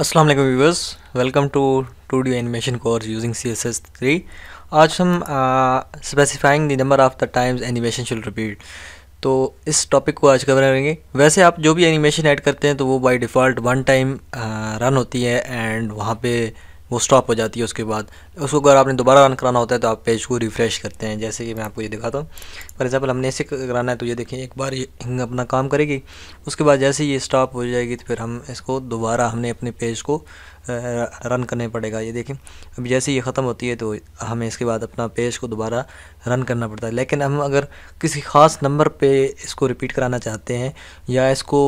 Aslam viewers welcome to two D animation course using C S S three आज हम specifying the number of the times animation should repeat तो इस topic को आज cover करेंगे वैसे आप जो भी एनिमेशन ऐड करते हैं तो वो by default one time run होती है एंड वहाँ पे वो स्टॉप हो जाती है उसके बाद उसको अगर आपने दोबारा रन कराना होता है तो आप पेज को रिफ़्रेश करते हैं जैसे कि मैं आपको ये दिखाता हूँ फॉर एग्ज़ाम्पल हमने इसे कराना है तो ये देखें एक बार ये अपना काम करेगी उसके बाद जैसे ये स्टॉप हो जाएगी तो फिर हम इसको दोबारा हमने अपने पेज को रन करने पड़ेगा ये देखें अब जैसे ये ख़त्म होती है तो हमें इसके बाद अपना पेज को दोबारा रन करना पड़ता है लेकिन हम अगर किसी ख़ास नंबर पे इसको रिपीट कराना चाहते हैं या इसको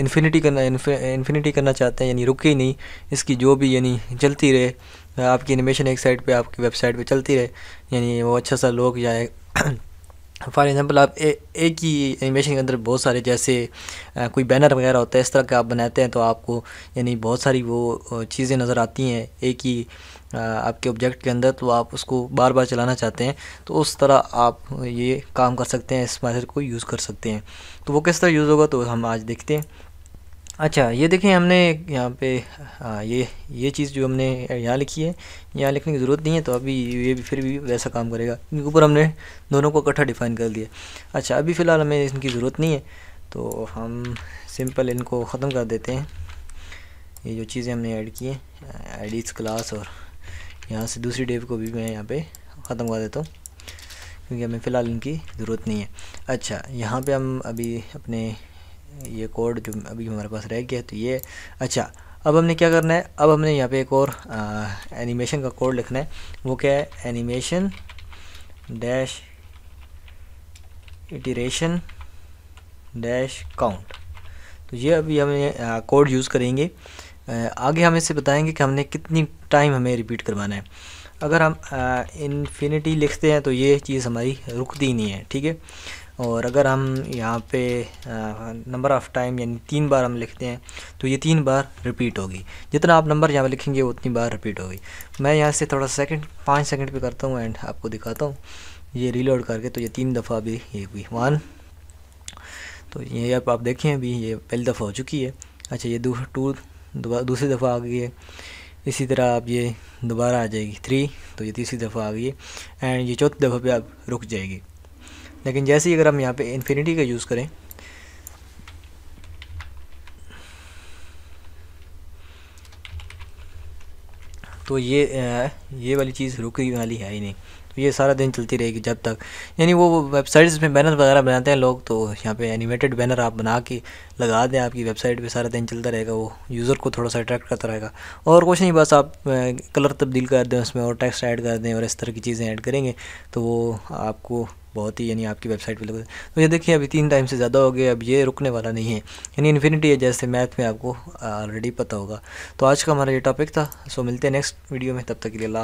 इन्फिनिटी करना इन्फिनिटी करना चाहते हैं यानी रुके ही नहीं इसकी जो भी यानी चलती रहे आपकी एनिमेशन एक साइड पर आपकी वेबसाइट पर चलती रहे यानी वो अच्छा सा लोग या फॉर एग्ज़ाम्पल आप ए, एक ही एनिमेशन के अंदर बहुत सारे जैसे आ, कोई बैनर वगैरह होता है इस तरह का आप बनाते हैं तो आपको यानी बहुत सारी वो चीज़ें नज़र आती हैं एक ही आ, आपके ऑब्जेक्ट के अंदर तो आप उसको बार बार चलाना चाहते हैं तो उस तरह आप ये काम कर सकते हैं इस मैथड को यूज़ कर सकते हैं तो वो किस तरह यूज़ होगा तो हम आज देखते हैं अच्छा ये देखें हमने यहाँ पे आ, ये ये चीज़ जो हमने यहाँ लिखी है यहाँ लिखने की ज़रूरत नहीं है तो अभी ये भी फिर भी वैसा काम करेगा क्योंकि ऊपर हमने दोनों को इकट्ठा डिफ़ाइन कर दिया अच्छा अभी फ़िलहाल हमें इनकी ज़रूरत नहीं है तो हम सिंपल इनको ख़त्म कर देते हैं ये जो चीज़ें हमने ऐड की हैं आईडीज क्लास और यहाँ से दूसरी डेव को भी मैं यहाँ पर ख़त्म कर देता हूँ क्योंकि हमें फ़िलहाल इनकी ज़रूरत नहीं है अच्छा यहाँ पर हम अभी अपने ये कोड जो अभी हमारे पास रह गया तो ये अच्छा अब हमने क्या करना है अब हमने यहाँ पे एक और आ, एनिमेशन का कोड लिखना है वो क्या है animation dash iteration dash count तो ये अभी हम कोड यूज़ करेंगे आगे हम इसे बताएंगे कि हमने कितनी टाइम हमें रिपीट करवाना है अगर हम इन्फिनिटी लिखते हैं तो ये चीज़ हमारी रुकती नहीं है ठीक है और अगर हम यहाँ पे नंबर ऑफ़ टाइम यानी तीन बार हम लिखते हैं तो ये तीन बार रिपीट होगी जितना आप नंबर यहाँ पे लिखेंगे उतनी बार रिपीट होगी मैं यहाँ से थोड़ा सेकंड पाँच सेकंड पे करता हूँ एंड आपको दिखाता हूँ ये रीलोड करके तो ये तीन दफ़ा भी ये हुई वन तो ये आप आप देखें अभी ये पहली दफ़ा हो चुकी है अच्छा ये दू टू दूसरी दफ़ा आ गई है इसी तरह आप ये दोबारा आ जाएगी थ्री तो ये तीसरी दफ़ा आ गई है एंड ये चौथी दफ़ा पे आप रुक जाएगी लेकिन जैसे ही अगर हम यहाँ पे इन्फिनिटी का यूज़ करें तो ये ये वाली चीज़ रुकी वाली है ही नहीं तो ये सारा दिन चलती रहेगी जब तक यानी वो वेबसाइट्स में बैनर वगैरह बनाते हैं लोग तो यहाँ पे एनिमेटेड बैनर आप बना के लगा दें आपकी वेबसाइट पे सारा दिन चलता रहेगा वो यूज़र को थोड़ा सा अट्रैक्ट करता रहेगा और कुछ नहीं बस आप कलर तब्दील कर दें उसमें और टेक्स्ट ऐड कर दें और इस तरह की चीज़ें ऐड करेंगे तो वो आपको बहुत ही यानी आपकी वेबसाइट पर लगे तो ये देखिए अभी तीन टाइम से ज़्यादा हो गया अब ये रुकने वाला नहीं है यानी इन्फिनिटी है जैसे मैथ में आपको ऑलरेडी पता होगा तो आज का हमारा ये टॉपिक था सो मिलते हैं नेक्स्ट वीडियो में तब तक के लिए